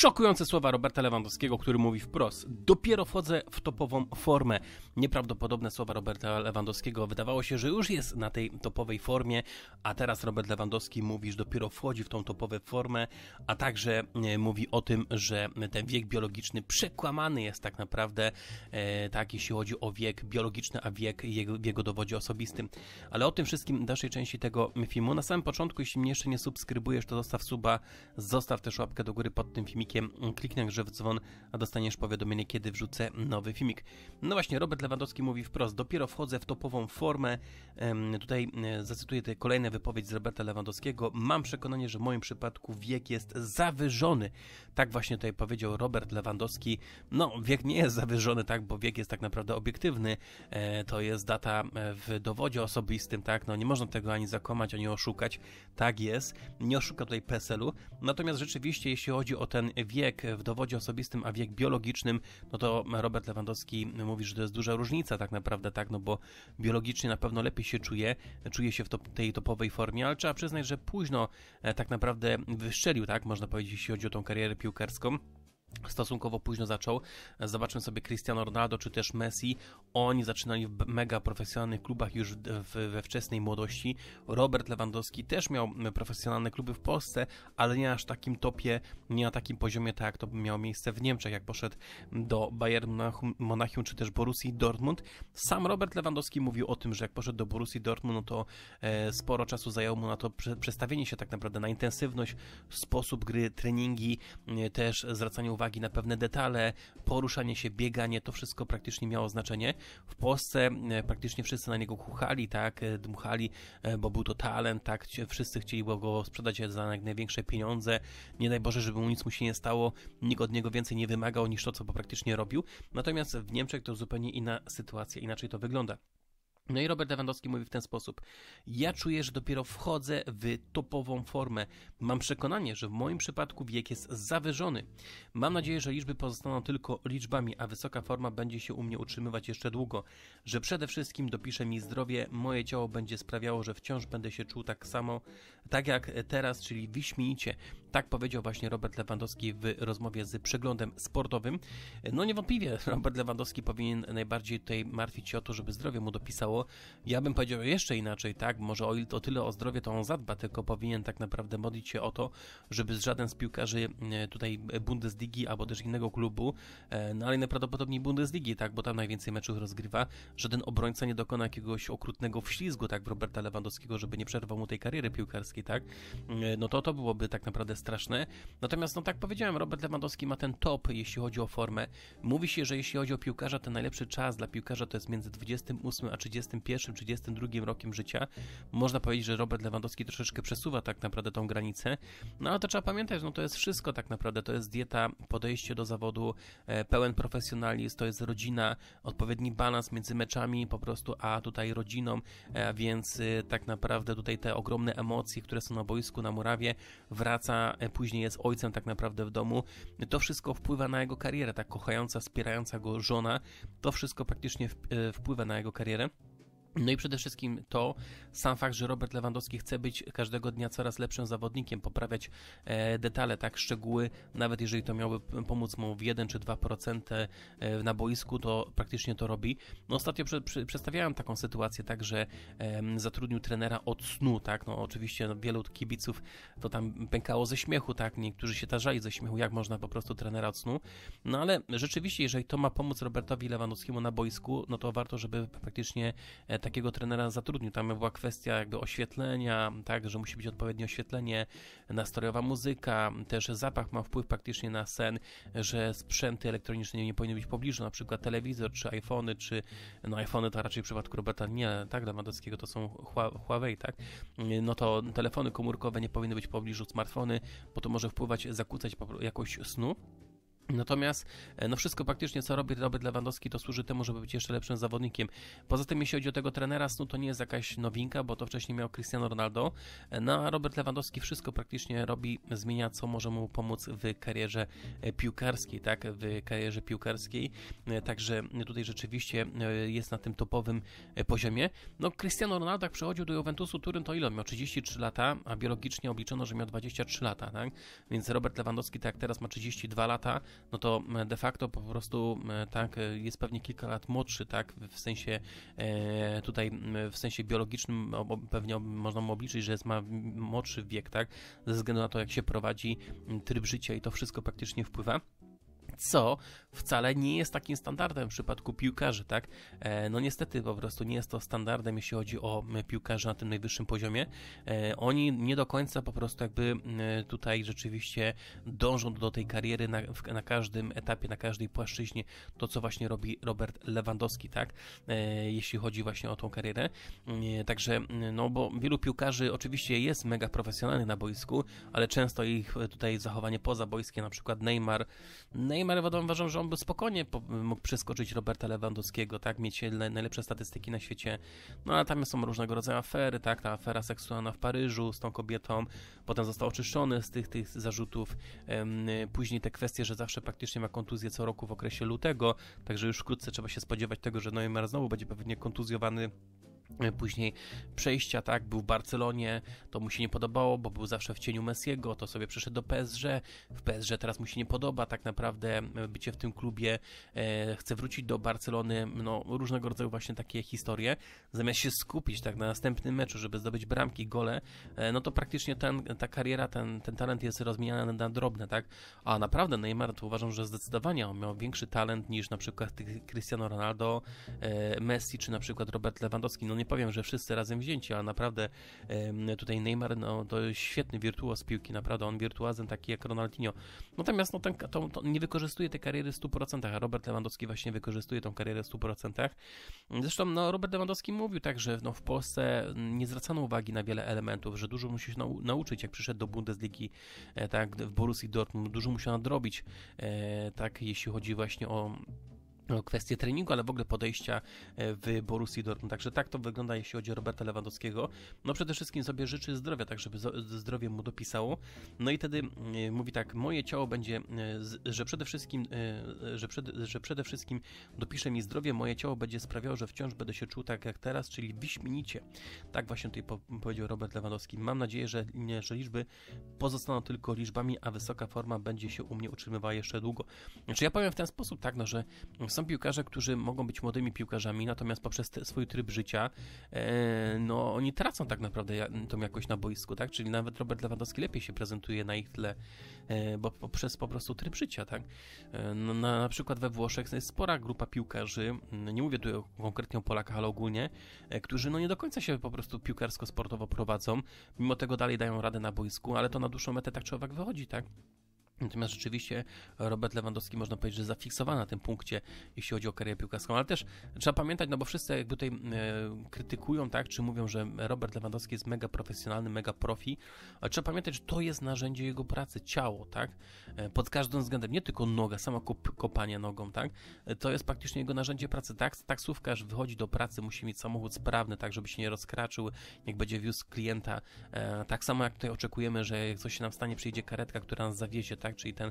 Szokujące słowa Roberta Lewandowskiego, który mówi wprost: Dopiero wchodzę w topową formę. Nieprawdopodobne słowa Roberta Lewandowskiego. Wydawało się, że już jest na tej topowej formie, a teraz Robert Lewandowski mówi, że dopiero wchodzi w tą topową formę, a także e, mówi o tym, że ten wiek biologiczny przekłamany jest tak naprawdę, e, tak jeśli chodzi o wiek biologiczny, a wiek jego, w jego dowodzie osobistym. Ale o tym wszystkim w dalszej części tego filmu. Na samym początku, jeśli mnie jeszcze nie subskrybujesz, to zostaw suba, zostaw też łapkę do góry pod tym filmem filmikiem, mm, że w dzwon, a dostaniesz powiadomienie, kiedy wrzucę nowy filmik. No właśnie, Robert Lewandowski mówi wprost, dopiero wchodzę w topową formę. Tutaj e, zacytuję tę kolejną wypowiedź z Roberta Lewandowskiego. Mam przekonanie, że w moim przypadku wiek jest zawyżony. Tak właśnie tutaj powiedział Robert Lewandowski. No, wiek nie jest zawyżony, tak, bo wiek jest tak naprawdę obiektywny. E, to jest data e, w dowodzie osobistym, tak, no nie można tego ani zakomać, ani oszukać. Tak jest. Nie oszuka tutaj PESEL-u. Natomiast rzeczywiście, jeśli chodzi o ten ten wiek w dowodzie osobistym, a wiek biologicznym, no to Robert Lewandowski mówi, że to jest duża różnica tak naprawdę, tak, no bo biologicznie na pewno lepiej się czuje, czuje się w top, tej topowej formie, ale trzeba przyznać, że późno e, tak naprawdę wyszczelił, tak, można powiedzieć, jeśli chodzi o tą karierę piłkarską stosunkowo późno zaczął. Zobaczmy sobie Cristiano Ronaldo czy też Messi. Oni zaczynali w mega profesjonalnych klubach już w, we wczesnej młodości. Robert Lewandowski też miał profesjonalne kluby w Polsce, ale nie aż w takim topie, nie na takim poziomie, tak jak to miało miejsce w Niemczech, jak poszedł do Bayernu Monachium czy też Borussii Dortmund. Sam Robert Lewandowski mówił o tym, że jak poszedł do Borussii Dortmund, no to e, sporo czasu zajęło mu na to przestawienie się tak naprawdę na intensywność, sposób gry, treningi, e, też zwracanie uwagi uwagi na pewne detale, poruszanie się, bieganie, to wszystko praktycznie miało znaczenie. W Polsce e, praktycznie wszyscy na niego kuchali, tak, e, dmuchali, e, bo był to talent, tak, wszyscy chcieli go sprzedać za największe pieniądze. Nie daj Boże, żeby mu nic mu się nie stało, nikt od niego więcej nie wymagał niż to, co praktycznie robił. Natomiast w Niemczech to zupełnie inna sytuacja, inaczej to wygląda. No i Robert Lewandowski mówi w ten sposób: Ja czuję, że dopiero wchodzę w topową formę. Mam przekonanie, że w moim przypadku wiek jest zawyżony. Mam nadzieję, że liczby pozostaną tylko liczbami, a wysoka forma będzie się u mnie utrzymywać jeszcze długo. Że przede wszystkim dopisze mi zdrowie, moje ciało będzie sprawiało, że wciąż będę się czuł tak samo, tak jak teraz, czyli wyśmienicie. Tak powiedział właśnie Robert Lewandowski w rozmowie z przeglądem sportowym. No niewątpliwie Robert Lewandowski powinien najbardziej tutaj martwić się o to, żeby zdrowie mu dopisało. Ja bym powiedział jeszcze inaczej, tak? Może o, o tyle o zdrowie to on zadba, tylko powinien tak naprawdę modlić się o to, żeby żaden z piłkarzy e, tutaj Bundesligi albo też innego klubu, e, no ale najprawdopodobniej Bundesligi, tak? Bo tam najwięcej meczów rozgrywa. Żaden obrońca nie dokona jakiegoś okrutnego wślizgu, tak? W Roberta Lewandowskiego, żeby nie przerwał mu tej kariery piłkarskiej, tak? E, no to to byłoby tak naprawdę straszne. Natomiast, no tak powiedziałem, Robert Lewandowski ma ten top, jeśli chodzi o formę. Mówi się, że jeśli chodzi o piłkarza, ten najlepszy czas dla piłkarza to jest między 28 a 31, 32 rokiem życia. Można powiedzieć, że Robert Lewandowski troszeczkę przesuwa tak naprawdę tą granicę. No ale to trzeba pamiętać, no to jest wszystko tak naprawdę. To jest dieta, podejście do zawodu, e, pełen profesjonalizm, to jest rodzina, odpowiedni balans między meczami po prostu, a tutaj rodziną, e, więc e, tak naprawdę tutaj te ogromne emocje, które są na boisku, na murawie, wraca a e, później jest ojcem tak naprawdę w domu. To wszystko wpływa na jego karierę, ta kochająca, wspierająca go żona, to wszystko praktycznie e, wpływa na jego karierę. No i przede wszystkim to sam fakt, że Robert Lewandowski chce być każdego dnia coraz lepszym zawodnikiem, poprawiać e, detale, tak, szczegóły, nawet jeżeli to miałoby pomóc mu w 1 czy 2% e, na boisku, to praktycznie to robi. No ostatnio przedstawiałem taką sytuację, tak, że zatrudnił trenera od snu, tak, no oczywiście no, wielu kibiców to tam pękało ze śmiechu, tak, niektórzy się tarzali ze śmiechu, jak można po prostu trenera od snu, no ale rzeczywiście, jeżeli to ma pomóc Robertowi Lewandowskiemu na boisku, no to warto, żeby praktycznie e, takiego trenera zatrudnił. Tam była kwestia jakby oświetlenia, tak, że musi być odpowiednie oświetlenie, nastrojowa muzyka, też zapach ma wpływ praktycznie na sen, że sprzęty elektroniczne nie powinny być w pobliżu, na przykład telewizor, czy iPhony, czy no iPhony to raczej w przypadku Roberta nie, tak, Lewandowskiego to są Huawei, tak, no to telefony komórkowe nie powinny być w pobliżu, smartfony, bo to może wpływać, zakłócać jakość snu. Natomiast e, no wszystko praktycznie, co robi Robert Lewandowski, to służy temu, żeby być jeszcze lepszym zawodnikiem. Poza tym, jeśli chodzi o tego trenera snu, to nie jest jakaś nowinka, bo to wcześniej miał Cristiano Ronaldo. E, no a Robert Lewandowski wszystko praktycznie robi, zmienia, co może mu pomóc w karierze e, piłkarskiej, tak? W karierze piłkarskiej. Także tutaj rzeczywiście jest na tym topowym poziomie. No Cristiano Ronaldo, w przychodził do Juventusu Turyn, to ile miał? 33 lata, a biologicznie obliczono, że miał 23 lata, tak? Więc Robert Lewandowski, tak jak teraz, ma 32 lata no to e, de facto po prostu e, tak e, jest pewnie kilka lat młodszy, tak, w sensie tutaj w sensie biologicznym pewnie można mu obliczyć, że jest, ma młodszy wiek, tak, ze względu na to, jak się prowadzi tryb życia i to wszystko praktycznie wpływa co wcale nie jest takim standardem w przypadku piłkarzy, tak? E, no niestety po prostu nie jest to standardem, jeśli chodzi o piłkarzy na tym najwyższym poziomie. E, oni nie do końca po prostu jakby tutaj rzeczywiście dążą do tej kariery na, na każdym etapie, na każdej płaszczyźnie, to co właśnie robi Robert Lewandowski, tak? E, jeśli chodzi właśnie o tą karierę. Także, no bo wielu piłkarzy oczywiście jest mega profesjonalny na boisku, ale często ich tutaj zachowanie poza boiskiem, na przykład Neymar, Neymar Neymar uważam, że on by spokojnie mógł przeskoczyć Roberta Lewandowskiego, tak, mieć najlepsze statystyki na świecie. No a tam są różnego rodzaju afery, tak, ta afera seksualna w Paryżu z tą kobietą, potem został oczyszczony z tych, tych zarzutów. Później te kwestie, że zawsze praktycznie ma kontuzję co roku w okresie lutego, także już wkrótce trzeba się spodziewać tego, że Neymar znowu będzie pewnie kontuzjowany E, później przejścia, tak, był w Barcelonie, to mu się nie podobało, bo był zawsze w cieniu Messiego, to sobie przeszedł do PSG, w PSG teraz mu się nie podoba, tak naprawdę e, bycie w tym klubie, e, chce wrócić do Barcelony, no różnego rodzaju właśnie takie historie. Zamiast się skupić tak na następnym meczu, żeby zdobyć bramki, gole, e, no to praktycznie ten, ta kariera, ten, ten talent jest rozmieniany na drobne, tak, a naprawdę Neymar to uważam, że zdecydowanie on miał większy talent niż na przykład Cristiano Ronaldo, e, Messi czy na przykład Robert Lewandowski, no nie nie powiem, że wszyscy razem wzięci, ale naprawdę tutaj Neymar no, to świetny wirtuoz piłki, naprawdę on wirtuazem taki jak Ronaldinho. Natomiast no, ten, to, to nie wykorzystuje tej kariery w 100%, a Robert Lewandowski właśnie wykorzystuje tą karierę w 100%. Zresztą no, Robert Lewandowski mówił tak, że no, w Polsce nie zwracano uwagi na wiele elementów, że dużo musi się nau nauczyć, jak przyszedł do Bundesligi, e, tak, w Borussii Dortmund, dużo musiał nadrobić, e, tak, jeśli chodzi właśnie o no, kwestie treningu, ale w ogóle podejścia e, w Borussii Dortmund. Także tak to wygląda, jeśli chodzi o Roberta Lewandowskiego. No przede wszystkim sobie życzy zdrowia, tak żeby zdrowie mu dopisało. No i wtedy e, mówi tak, moje ciało będzie, e, że przede wszystkim, że, przed, że przede wszystkim dopisze mi zdrowie, moje ciało będzie sprawiało, że wciąż będę się czuł tak jak teraz, czyli wyśmienicie. Tak właśnie tutaj powiedział Robert Lewandowski. Mam nadzieję, że, że liczby pozostaną tylko liczbami, a wysoka forma będzie się u mnie utrzymywała jeszcze długo. Znaczy ja powiem w ten sposób, tak, no, że są są piłkarze, którzy mogą być młodymi piłkarzami, natomiast poprzez te, swój tryb życia, e, no oni tracą tak naprawdę tą jakość na boisku, tak? Czyli nawet Robert Lewandowski lepiej się prezentuje na ich tle, e, bo poprzez po prostu tryb życia, tak? E, no, na, na, przykład we Włoszech jest spora grupa piłkarzy, nie mówię tu konkretnie o Polakach, ale ogólnie, e, którzy no nie do końca się po prostu piłkarsko-sportowo prowadzą, mimo tego dalej dają radę na boisku, ale to na dłuższą metę tak czy owak wychodzi, tak? Natomiast rzeczywiście Robert Lewandowski można powiedzieć, że zafiksowany na tym punkcie, jeśli chodzi o karierę piłkarską, ale też trzeba pamiętać, no bo wszyscy jakby tutaj e, krytykują, tak, czy mówią, że Robert Lewandowski jest mega profesjonalny, mega profi, ale trzeba pamiętać, że to jest narzędzie jego pracy, ciało, tak, e, pod każdym względem, nie tylko noga, samo kopanie nogą, tak, e, to jest praktycznie jego narzędzie pracy, tak, taksówkarz wychodzi do pracy, musi mieć samochód sprawny, tak, żeby się nie rozkraczył, jak będzie wiózł klienta, tak samo jak tutaj oczekujemy, że jak coś się nam stanie, przyjdzie karetka, która nas zawiezie, tak, tak? Czyli ten,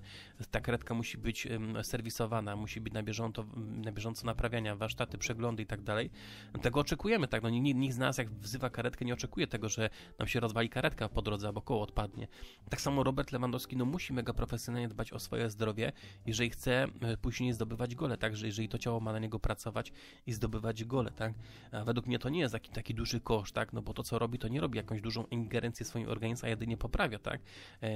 ta karetka musi być serwisowana, musi być na bieżąco, na bieżąco naprawiania, warsztaty, przeglądy i tak dalej. No tego oczekujemy, tak? No nikt, nikt z nas, jak wzywa karetkę, nie oczekuje tego, że nam się rozwali karetka po drodze albo koło odpadnie. Tak samo Robert Lewandowski, no musi mega profesjonalnie dbać o swoje zdrowie, jeżeli chce później zdobywać gole, tak? Że jeżeli to ciało ma na niego pracować i zdobywać gole, tak? A według mnie to nie jest taki, taki duży koszt, tak? No bo to, co robi, to nie robi jakąś dużą ingerencję w swoim organizmie, a jedynie poprawia, tak? E,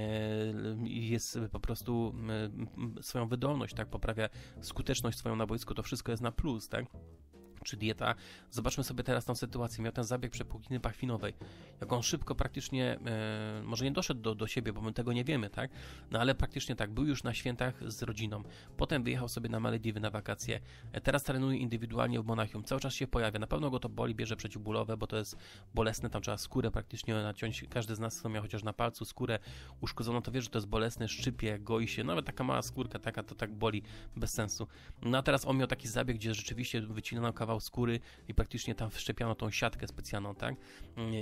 jest po prostu mm, mm, swoją wydolność, tak, poprawia skuteczność swoją na boisku, to wszystko jest na plus, tak czy dieta. Zobaczmy sobie teraz tą sytuację. Miał ten zabieg przepłukiny pachwinowej. Jak on szybko praktycznie, e, może nie doszedł do, do siebie, bo my tego nie wiemy, tak? No ale praktycznie tak, był już na świętach z rodziną. Potem wyjechał sobie na Malediwy na wakacje. E, teraz trenuje indywidualnie w Monachium. Cały czas się pojawia. Na pewno go to boli, bierze przeciwbólowe, bo to jest bolesne. Tam trzeba skórę praktycznie naciąć. Każdy z nas, kto miał chociaż na palcu skórę uszkodzoną, to wie, że to jest bolesne, szczypie, goi się. Nawet taka mała skórka, taka to tak boli, bez sensu. No a teraz on miał taki zabieg, gdzie rzeczywiście wycinano kawał skóry i praktycznie tam wszczepiano tą siatkę specjalną, tak? Mm,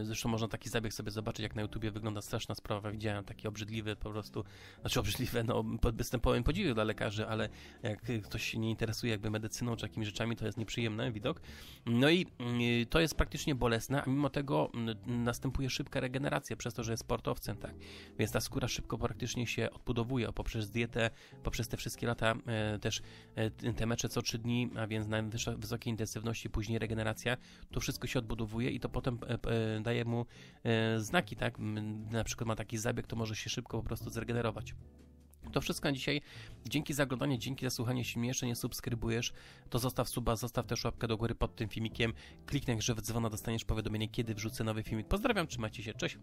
e, zresztą można taki zabieg sobie zobaczyć, jak na YouTubie wygląda straszna sprawa. Widziałem takie obrzydliwe po prostu, znaczy obrzydliwe, no bez pełen podziwu dla lekarzy, ale jak ktoś się nie interesuje jakby medycyną czy jakimi rzeczami, to jest nieprzyjemny widok. No i mm, e, to jest praktycznie bolesne, a mimo tego mm, następuje szybka regeneracja przez to, że jest sportowcem, tak? Więc ta skóra szybko praktycznie się odbudowuje poprzez dietę, poprzez te wszystkie lata e, też te mecze co trzy dni, a więc najwyższa wysokiej intensywności później regeneracja, to wszystko się odbudowuje i to potem e, e, daje mu e, znaki, tak? Na przykład ma taki zabieg, to może się szybko po prostu zregenerować. To wszystko na dzisiaj. Dzięki za oglądanie, dzięki za słuchanie. Jeśli jeszcze nie subskrybujesz, to zostaw suba, zostaw też łapkę do góry pod tym filmikiem. Kliknij że w dzwona, dostaniesz powiadomienie, kiedy wrzucę nowy filmik. Pozdrawiam, trzymajcie się, cześć!